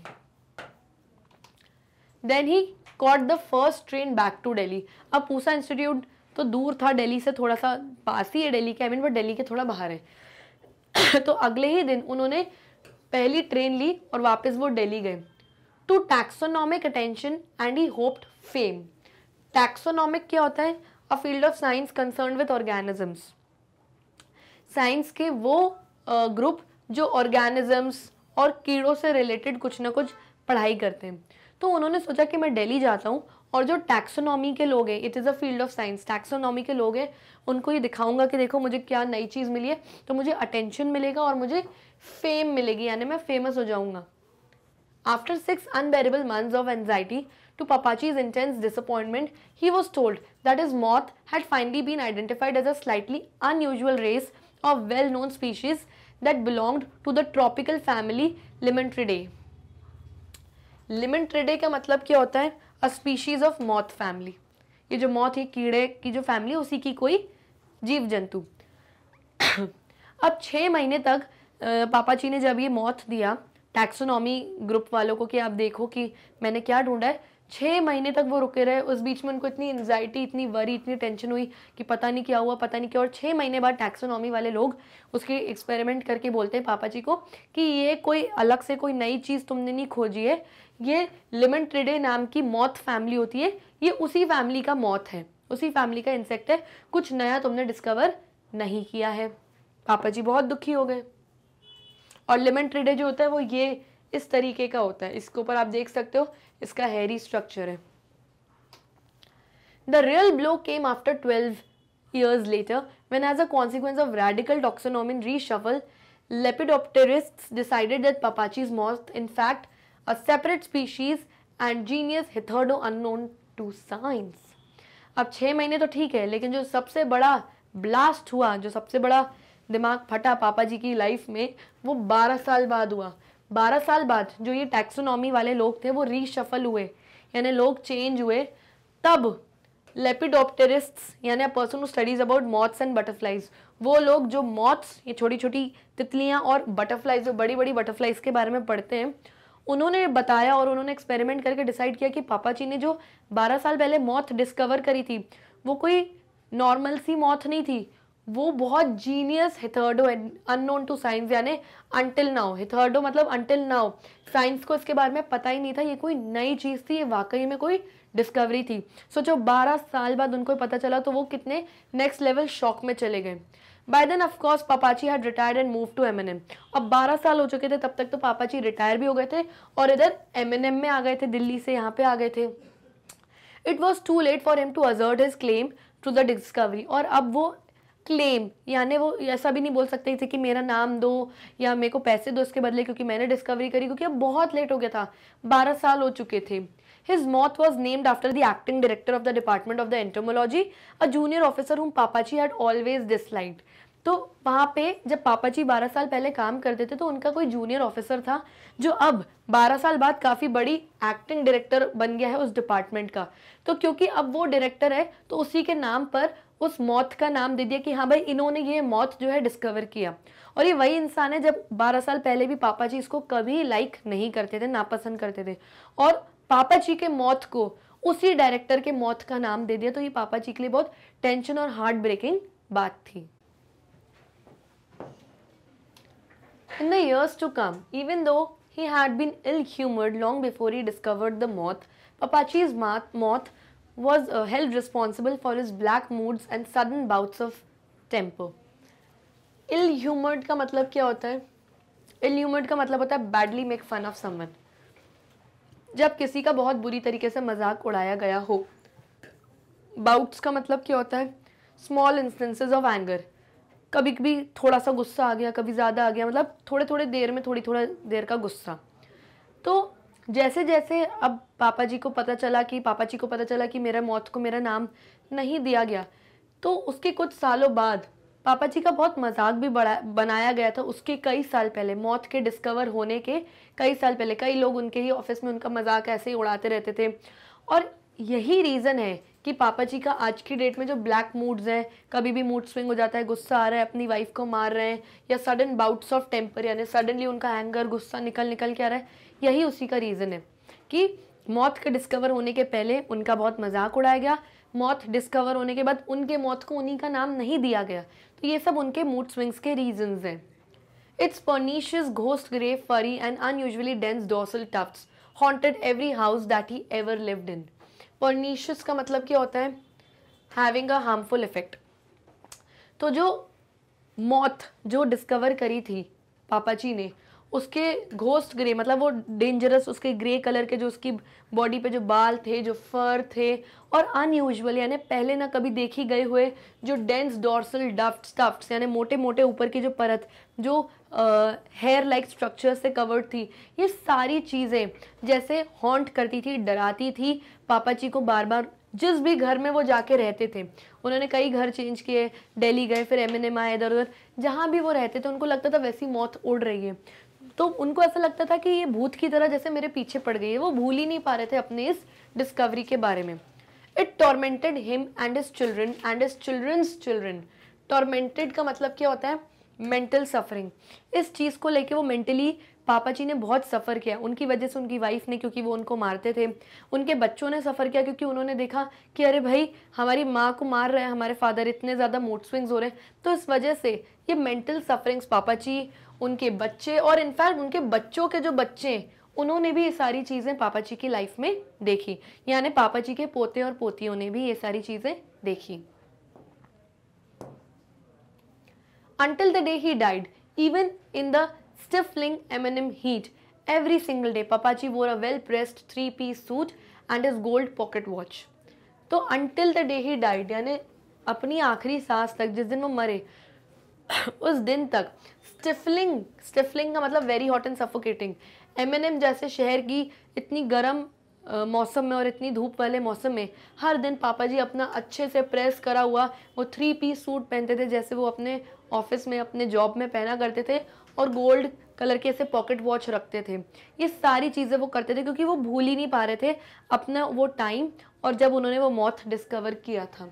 then he caught the first train back to Delhi अब पूसा इंस्टीट्यूट तो दूर था डेली से थोड़ा सा पास ही है डेली के आई मीन वो डेली के थोड़ा बाहर है तो अगले ही दिन उन्होंने पहली ट्रेन ली और वापस वो डेली गए to taxonomic attention and he hoped fame taxonomic क्या होता है a field of science concern with organisms science के वो ग्रुप जो ऑर्गेनिजम्स और कीड़ों से रिलेटेड कुछ ना कुछ पढ़ाई करते हैं तो उन्होंने सोचा कि मैं डेली जाता हूँ और जो टैक्सोनॉमी के लोग हैं it is a field of science taxonomy के लोग हैं उनको ये दिखाऊंगा कि देखो मुझे क्या नई चीज़ मिली है तो मुझे अटेंशन मिलेगा और मुझे फेम मिलेगी यानी मैं फेमस हो जाऊँगा after six unbearable month of anxiety to Pappachi his intense disappointment he was told that his moth had finally been identified as a slightly unusual race of well known species that belong to the tropical family Lymantriidae का मतलब क्या होता है a species of moth family ये जो मौत है कीड़े की जो फैमिली उसी की कोई जीव जंतु अब छः महीने तक पापा जी ने जब ये मौत दिया टैक्सोनॉमी ग्रुप वालों को कि आप देखो कि मैंने क्या ढूंढा है छः महीने तक वो रुके रहे उस बीच में उनको इतनी एन्जाइटी इतनी वरी इतनी टेंशन हुई कि पता नहीं क्या हुआ पता नहीं क्या और छः महीने बाद टैक्सोनॉमी वाले लोग उसके एक्सपेरिमेंट करके बोलते हैं पापा जी को कि ये कोई अलग से कोई नई चीज़ तुमने नहीं खोजी है ये लेमन ट्रिडे नाम की मौत फैमिली होती है ये उसी फैमिली का मौत है उसी फैमिली का इंसेक्ट है कुछ नया तुमने डिस्कवर नहीं किया है पापा जी बहुत दुखी हो गए और लेमन ट्रिडे जो होता है वो ये इस तरीके का होता है इसके ऊपर आप देख सकते हो इसका हेरी स्ट्रक्चर है the real blow came after twelve years later when as a consequence of radical taxonomy reshuffle lepidopterists decided that papachi's moth in fact a separate species and genus hitherto unknown to science अब छः महीने तो ठीक है लेकिन जो सबसे बड़ा ब्लास्ट हुआ जो सबसे बड़ा दिमाग फटा पापा जी की लाइफ में वो बारह साल बाद हुआ बारह साल बाद जो ये टैक्सोनॉमी वाले लोग थे वो रीशफल हुए यानी लोग चेंज हुए तब लेपिडोप्टेरिस्ट्स यानी person studies about moths and butterflies वो लोग जो मॉथ्स ये छोटी छोटी तितलियाँ और बटरफ्लाइज जो बड़ी बड़ी बटरफ्लाइज के बारे में पढ़ते हैं उन्होंने बताया और उन्होंने एक्सपेरिमेंट करके डिसाइड किया कि पापा जी ने जो 12 साल पहले मौत डिस्कवर करी थी वो कोई नॉर्मल सी मौत नहीं थी वो बहुत जीनियस हिथर्डो है अननोन टू साइंस यानी अनटिल नाउ हिथर्डो मतलब अनटिल नाउ साइंस को इसके बारे में पता ही नहीं था ये कोई नई चीज़ थी ये वाकई में कोई डिस्कवरी थी सो so, 12 साल बाद उनको पता चला तो वो कितने नेक्स्ट लेवल शॉक में चले गए by then of course Pappachi had retired and move to Ayemenem अब 12 साल हो चुके थे तब तक तो पापाची रिटायर भी हो गए थे और इधर एमएनएम में आ गए थे दिल्ली से यहाँ पे आ गए थे it was too late for him to assert his claim to the discovery और अब वो क्लेम यानी वो ऐसा भी नहीं बोल सकते थे कि मेरा नाम दो या मेरे को पैसे दो इसके बदले क्योंकि मैंने डिस्कवरी करी क्योंकि अब बहुत लेट हो गया था बारह साल हो चुके थे His moth was named after the acting director of the Department of the Entomology, a junior officer whom Papaji had always disliked. तो वहाँ पे जब पापा जी 12 साल पहले काम करते थे तो उनका कोई जूनियर ऑफिसर था जो अब 12 साल बाद काफ़ी बड़ी एक्टिंग डायरेक्टर बन गया है उस डिपार्टमेंट का तो क्योंकि अब वो डायरेक्टर है तो उसी के नाम पर उस मौत का नाम दे दिया कि हाँ भाई इन्होंने ये मौत जो है डिस्कवर किया और ये वही इंसान है जब 12 साल पहले भी पापा जी इसको कभी लाइक नहीं करते थे नापसंद करते थे और पापा जी के मौत को उसी डायरेक्टर के मौत का नाम दे दिया तो ये पापा जी के लिए बहुत टेंशन और हार्ट ब्रेकिंग बात थी in the years to come even though he had been ill humoured long before he discovered the moth Pappachi's moth was held responsible for his black moods and sudden bouts of temper ill humoured का मतलब क्या होता है इल humoured का मतलब होता है badly make fun of someone जब किसी का बहुत बुरी तरीके से मजाक उड़ाया गया हो बाउट्स का मतलब क्या होता है स्मॉल इंस्टेंसेज ऑफ एंगर कभी कभी थोड़ा सा गुस्सा आ गया कभी ज़्यादा आ गया मतलब थोड़े थोड़े देर में थोड़ी थोड़ा देर का गुस्सा तो जैसे जैसे अब पापा जी को पता चला कि पापा जी को पता चला कि मेरा मौत को मेरा नाम नहीं दिया गया तो उसके कुछ सालों बाद पापा जी का बहुत मजाक भी बड़ा बनाया गया था उसके कई साल पहले मौत के डिस्कवर होने के कई साल पहले कई लोग उनके ही ऑफिस में उनका मजाक ऐसे ही उड़ाते रहते थे और यही रीज़न है कि पापा जी का आज की डेट में जो ब्लैक मूड्स हैं कभी भी मूड स्विंग हो जाता है गुस्सा आ रहा है अपनी वाइफ को मार रहे हैं या सडन बाउट्स ऑफ टेम्पर यानी सडनली उनका एंगर गुस्सा निकल निकल के आ रहा है यही उसी का रीज़न है कि मौत के डिस्कवर होने के पहले उनका बहुत मजाक उड़ाया गया मौत डिस्कवर होने के बाद उनके मौत को उन्हीं का नाम नहीं दिया गया तो ये सब उनके मूड स्विंग्स के रीजंस हैं its pernicious ghost grey furry and unusually dense dorsal tufts haunted every house that he ever lived in pernicious का मतलब क्या होता है हैविंग अ हार्मफुल इफेक्ट तो जो मौत जो डिस्कवर करी थी पापा जी ने उसके घोस्ट ग्रे मतलब वो डेंजरस उसके ग्रे कलर के जो उसकी बॉडी पे जो बाल थे जो फर थे और अनयूजल यानी पहले ना कभी देखी गए हुए जो डेंस डॉर्सल डफ्ट स्टफ्ट यानी मोटे मोटे ऊपर की जो परत जो हेयर लाइक स्ट्रक्चर से कवर्ड थी ये सारी चीज़ें जैसे हॉन्ट करती थी डराती थी पापा जी को बार बार जिस भी घर में वो जाके रहते थे उन्होंने कई घर चेंज किए दिल्ली गए फिर एम एन आए इधर उधर जहाँ भी वो रहते थे उनको लगता था वैसी मौत उड़ रही है तो उनको ऐसा लगता था कि ये भूत की तरह जैसे मेरे पीछे पड़ गई है वो भूल ही नहीं पा रहे थे अपने इस डिस्कवरी के बारे में it tormented him and his children and his children's children tormented का मतलब क्या होता है मेंटल सफरिंग इस चीज़ को लेके वो मेंटली पापा जी ने बहुत सफ़र किया उनकी वजह से उनकी वाइफ ने क्योंकि वो उनको मारते थे उनके बच्चों ने सफ़र किया क्योंकि उन्होंने देखा कि अरे भाई हमारी माँ को मार रहे हैं हमारे फादर इतने ज़्यादा मूड स्विंग्स हो रहे हैं तो इस वजह से ये मेंटल सफरिंग्स पापा जी उनके बच्चे और इनफैक्ट उनके बच्चों के जो बच्चे उन्होंने भी ये सारी चीज़ें पापा जी की लाइफ में देखी यानी पापा जी के पोते और पोतियों ने भी ये सारी चीज़ें देखी until the day he died even in the stifling m&m heat every single day papaji wore a well pressed three piece suit and his gold pocket watch तो until the day he died यानी अपनी आखिरी सांस तक जिस दिन वो मरे उस दिन तक स्टिफलिंग स्टिफलिंग का मतलब very hot and suffocating Ayemenem जैसे शहर की इतनी गर्म मौसम में और इतनी धूप वाले मौसम में हर दिन पापा जी अपना अच्छे से प्रेस करा हुआ वो थ्री पीस सूट पहनते थे जैसे वो अपने ऑफिस में अपने जॉब में पहना करते थे और गोल्ड कलर के ऐसे पॉकेट वॉच रखते थे ये सारी चीज़ें वो करते थे क्योंकि वो भूल ही नहीं पा रहे थे अपना वो टाइम और जब उन्होंने वो मौत डिस्कवर किया था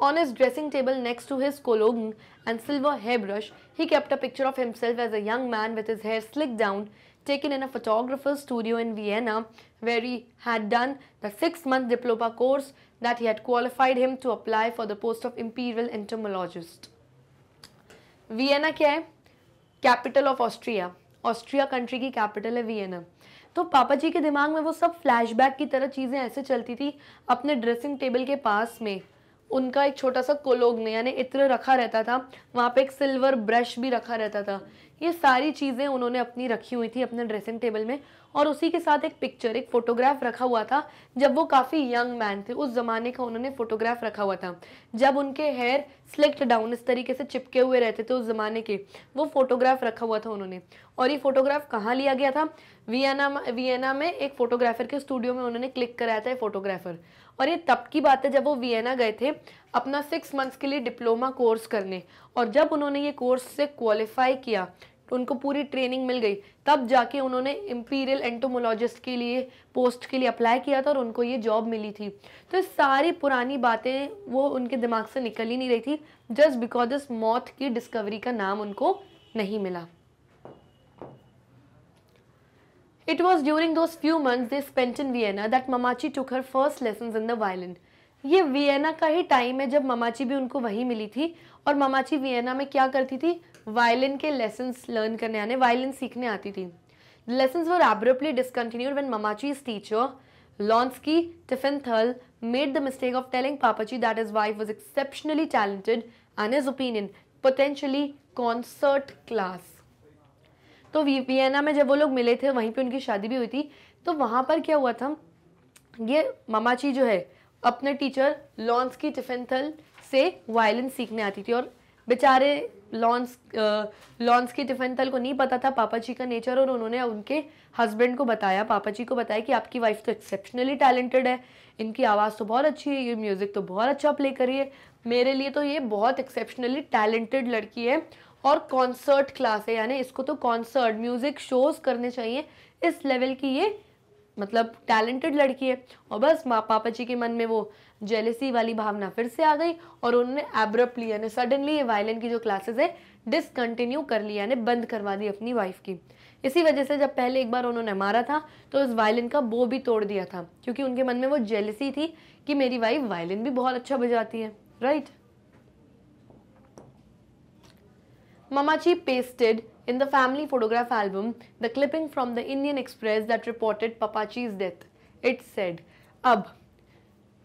On his dressing table next to his cologne and silver hairbrush, he kept a picture of himself as a young man with his hair slicked down, taken in a photographer's studio in Vienna, where he had done the six month diploma course that he had qualified him to apply for the post of imperial entomologist. Vienna क्या है Capital of Austria. Austria country की capital है Vienna. तो पापा जी के दिमाग में वो सब फ्लैशबैक की तरह चीज़ें ऐसे चलती थी अपने ड्रेसिंग टेबल के पास में उनका एक छोटा सा कोलोग ने यानी इत्र रखा रहता था वहाँ पे एक सिल्वर ब्रश भी रखा रहता था ये सारी चीज़ें उन्होंने अपनी रखी हुई थी अपने ड्रेसिंग टेबल में और उसी के साथ एक पिक्चर एक फ़ोटोग्राफ रखा हुआ था जब वो काफ़ी यंग मैन थे उस ज़माने का उन्होंने फ़ोटोग्राफ रखा हुआ था जब उनके हेयर स्लिक्ट डाउन इस तरीके से चिपके हुए रहते थे उस ज़माने के वो फ़ोटोग्राफ रखा हुआ था उन्होंने और ये फ़ोटोग्राफ कहाँ लिया गया था वियना वियना में एक फ़ोटोग्राफ़र के स्टूडियो में उन्होंने क्लिक कराया था फोटोग्राफ़र और ये तब की बात है जब वो वियना गए थे अपना सिक्स मंथ्स के लिए डिप्लोमा कोर्स करने और जब उन्होंने ये कोर्स से क्वालिफाई किया तो उनको पूरी ट्रेनिंग मिल गई तब जाके उन्होंने इम्पीरियल एंटोमोलॉजिस्ट के लिए पोस्ट के लिए अप्लाई किया था और उनको ये जॉब मिली थी तो सारी पुरानी बातें वो उनके दिमाग से निकल ही नहीं रही थी जस्ट बिकॉज इस मौत की डिस्कवरी का नाम उनको नहीं मिला It was during those few months they spent in Vienna that Mamachi took her first lessons in the violin. ये वियना का ही टाइम है जब ममाची भी उनको वहीं मिली थी और ममाची वियना में क्या करती थी वायलिन के लेसन्स लर्न करने आने वायलिन सीखने आती थी lessons were abruptly discontinued when his teacher की Tieffenthal made the mistake of telling Pappachi that his wife was exceptionally talented and his opinion potentially concert class तो वियना में जब वो लोग मिले थे वहीं पे उनकी शादी भी हुई थी तो वहाँ पर क्या हुआ था ये मामाची जो है अपने टीचर लॉन्स की टिफिनथल से वायलिन सीखने आती थी और बेचारे लॉन्स लॉन्स की थल को नहीं पता था पापा जी का नेचर और उन्होंने उनके हस्बैंड को बताया पापा जी को बताया कि आपकी वाइफ तो एक्सेप्शनली टैलेंटेड है इनकी आवाज़ तो बहुत अच्छी है ये म्यूज़िक तो बहुत अच्छा प्ले करिए मेरे लिए तो ये बहुत एक्सेप्शनली टैलेंटेड लड़की है और कॉन्सर्ट क्लास है यानी इसको तो कॉन्सर्ट म्यूज़िक शोज़ करने चाहिए इस लेवल की ये मतलब टैलेंटेड लड़की है और बस माँ पापा जी के मन में वो जेलेसी वाली भावना फिर से आ गई और उन्होंने एब्रप्टली यानी सडनली ये वायलिन की जो क्लासेस है डिसकंटिन्यू कर लिया यानी बंद करवा दी अपनी वाइफ की इसी वजह से जब पहले एक बार उन्होंने मारा था तो इस वायलिन का बो भी तोड़ दिया था क्योंकि उनके मन में वो जेलसी थी कि मेरी वाइफ वायलिन भी बहुत अच्छा बजाती है right Mamaji pasted in the family photograph album the clipping from the Indian Express that reported Papaji's death. It said, अब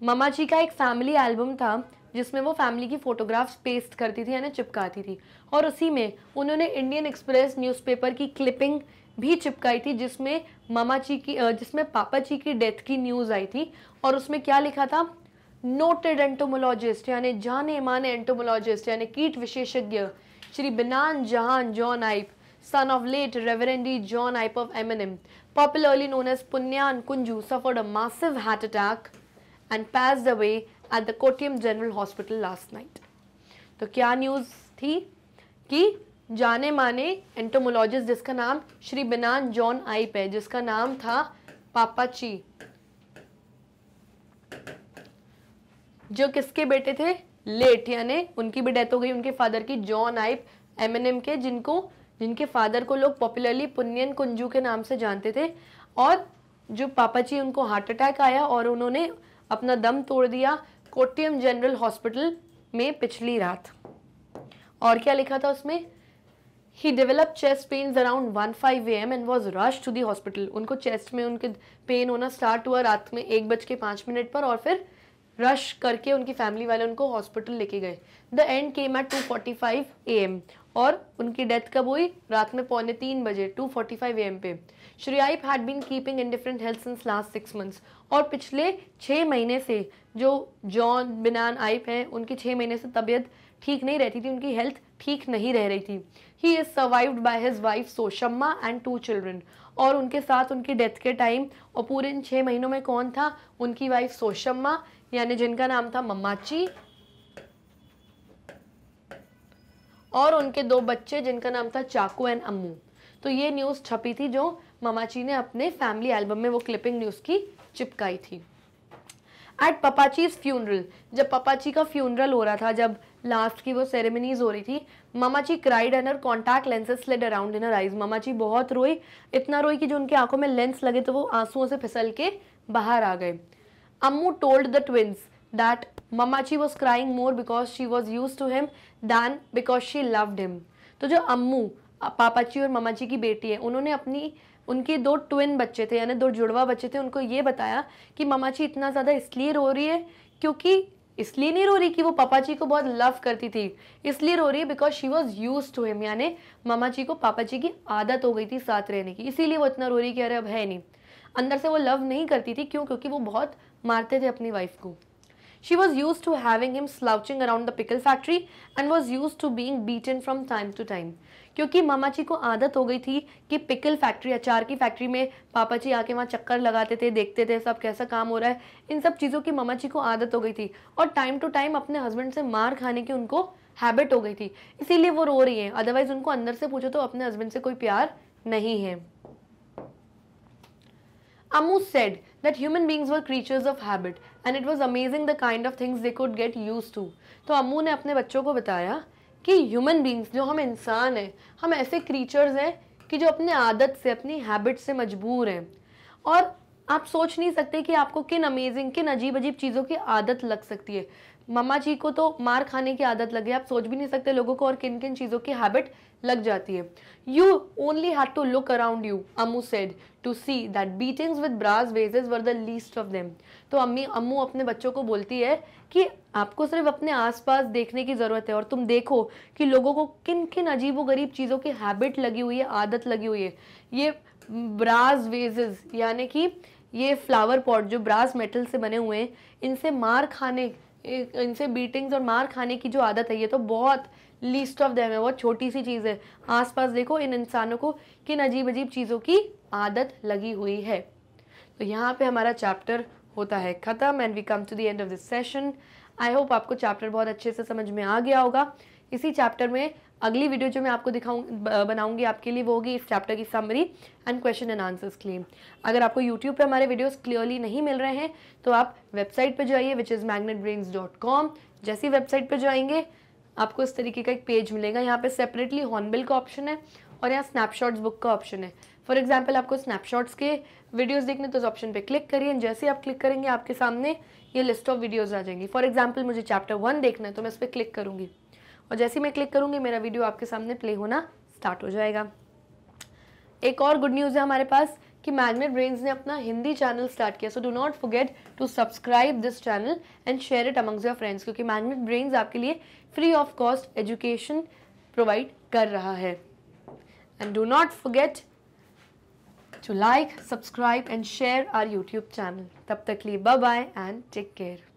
ममा जी का एक फैमिली एल्बम था जिसमें वो फैमिली की फ़ोटोग्राफ्स पेस्ट करती थी यानी चिपकाती थी और उसी में उन्होंने इंडियन एक्सप्रेस न्यूज़पेपर की क्लिपिंग भी चिपकाई थी जिसमें मामा जी की जिसमें पापा जी की डेथ की न्यूज़ आई थी और उसमें क्या लिखा था नोटेड एंटोमोलॉजिस्ट यानी जाने माने एंटोमोलॉजिस्ट यानी कीट विशेषज्ञ श्री बिनान जहान John Ipe son of late Reverend John Ipe of Eminem, popularly known as Punyan Kunju, suffered a massive heart attack and passed away at the Kottayam General Hospital last night. तो क्या news थी कि जाने माने एंटोमोलॉजिस्ट जिसका नाम Shri बिनान John आइप है जिसका नाम था पापाची जो किसके बेटे थे लेट यानी उनकी भी डेथ हो गई उनके फादर की John Ipe Ayemenem के जिनको जिनके फादर को लोग पॉपुलरली पुनियन कुंजू के नाम से जानते थे और जो पापा जी उनको हार्ट अटैक आया और उन्होंने अपना दम तोड़ दिया कोटियम जनरल हॉस्पिटल में पिछली रात और क्या लिखा था उसमें he develop chest pain around one five A M and was rush to the hospital उनको चेस्ट में उनके पेन होना स्टार्ट हुआ रात में एक बज के पाँच मिनट पर और फिर रश करके उनकी फैमिली वाले उनको हॉस्पिटल लेके गए the end came at two forty five A M और उनकी डेथ कब हुई रात में पौने तीन बजे two forty five A M पे श्री श्रेयाइप had been keeping in different health since last six months और पिछले छः महीने से जो जॉन बिनान आइप हैं उनकी छः महीने से तबीयत ठीक नहीं रहती थी उनकी हेल्थ ठीक नहीं रह रही थी ही is survived by his wife Soshamma and two children और उनके साथ उनकी डेथ के टाइम और पूरे इन छः महीनों में कौन था उनकी वाइफ सोशम्मा यानी जिनका नाम था मम्माची और उनके दो बच्चे जिनका नाम था चाकू एंड अम्मू तो ये न्यूज़ छपी थी जो ममाची ने अपने फैमिली एल्बम में वो क्लिपिंग न्यूज़ की चिपकाई थी एट पपाचीज फ्यूनरल जब पपाची का फ्यूनरल हो रहा था जब लास्ट की वो सेरेमनीज हो रही थी Mammachi cried and her contact lenses slid around in her eyes Mammachi बहुत रोई इतना रोई कि जो उनकी आंखों में लेंस लगे तो वो आंसुओं से फिसल के बाहर आ गए Ammu told the twins that Mamachi was crying more because she was used to him than because she loved him. तो जो अम्मू पापाची और ममाची की बेटी है उन्होंने अपनी उनके दो ट्विन बच्चे थे यानी दो जुड़वा बच्चे थे उनको ये बताया कि मामाची इतना ज़्यादा इसलिए रो रही है क्योंकि इसलिए नहीं रो रही कि वो पापाची को बहुत लव करती थी इसलिए रो रही है because she was used to him यानी मामा जी को पापा जी की आदत हो गई थी साथ रहने की इसीलिए वो इतना रो रही कि अरे अब है नहीं अंदर से वो लव नहीं करती थी क्यों क्योंकि वो बहुत मारते थे अपनी वाइफ को was used to having him slouching around the pickle factory and was used to being beat beaten from time to time क्योंकि मामा जी को आदत हो गई थी कि पिकल फैक्ट्री अचार की फैक्ट्री में पापा जी आके वहाँ चक्कर लगाते थे देखते थे सब कैसा काम हो रहा है इन सब चीज़ों की मामा जी को आदत हो गई थी और टाइम टू टाइम अपने हस्बैंड से मार खाने की उनको हैबिट हो गई थी इसीलिए वो रो रही हैं अदरवाइज़ उनको अंदर से पूछो तो अपने हस्बैंड से कोई प्यार नहीं है Amu said that human beings were creatures of habit and it was amazing the kind of things they could get used to. तो अमू ने अपने बच्चों को बताया कि ह्यूमन बींग्स जो हम इंसान हैं हम ऐसे क्रीचर्स हैं कि जो अपने आदत से अपनी हैबिट से मजबूर हैं और आप सोच नहीं सकते कि आपको किन अमेजिंग किन अजीब अजीब चीज़ों की आदत लग सकती है मम्मा जी को तो मार खाने की आदत लगी आप सोच भी नहीं सकते लोगों को और किन किन चीज़ों की हैबिट लग जाती है you only have to look around you Ammu said to see that beatings with brass vases were the least of them तो अम्मी अम्मू अपने बच्चों को बोलती है कि आपको सिर्फ अपने आसपास देखने की ज़रूरत है और तुम देखो कि लोगों को किन किन अजीब गरीब चीज़ों की हैबिट लगी हुई है आदत लगी हुई है ये ब्रास वेजेज यानी कि ये फ्लावर पॉट जो ब्रास मेटल से बने हुए हैं इनसे मार खाने इनसे बीटिंग्स और मार खाने की जो आदत है ये तो बहुत लीस्ट ऑफ देम है वो छोटी सी चीज़ है आसपास देखो इन इंसानों को किन अजीब अजीब चीज़ों की आदत लगी हुई है तो यहाँ पे हमारा चैप्टर होता है ख़त्म and we come to the end of this session I hope आपको चैप्टर बहुत अच्छे से समझ में आ गया होगा इसी चैप्टर में अगली वीडियो जो मैं आपको दिखाऊँ बनाऊंगी आपके लिए वो होगी इस चैप्टर की summary and question and answers claim अगर आपको यूट्यूब पे हमारे वीडियोस क्लियरली नहीं मिल रहे हैं तो आप वेबसाइट पे जाइए which is Magnet Brains dot com जैसी वेबसाइट पे जाएंगे आपको इस तरीके का एक पेज मिलेगा यहाँ पे सेपरेटली हॉर्नबिल का ऑप्शन है और यहाँ स्नैपशॉट्स बुक का ऑप्शन है फॉर एग्जाम्पल आपको स्नैपशॉट्स के वीडियोज़ देखने तो उस ऑप्शन पे क्लिक करिए जैसे आप क्लिक करेंगे आपके सामने ये लिस्ट ऑफ वीडियोज़ आ जाएंगी फॉर एग्जाम्पल मुझे चैप्टर वन देखना है तो मैं इस पर क्लिक करूँगी और जैसे ही मैं क्लिक करूँगी मेरा वीडियो आपके सामने प्ले होना स्टार्ट हो जाएगा एक और गुड न्यूज़ है हमारे पास कि मैगनेट ब्रेन्स ने अपना हिंदी चैनल स्टार्ट किया so do not forget to subscribe this channel and share it amongst your friends क्योंकि मैगनेट ब्रेन्स आपके लिए free of cost education provide कर रहा है and do not forget to like subscribe and share our YouTube channel तब तक लिए bye and take care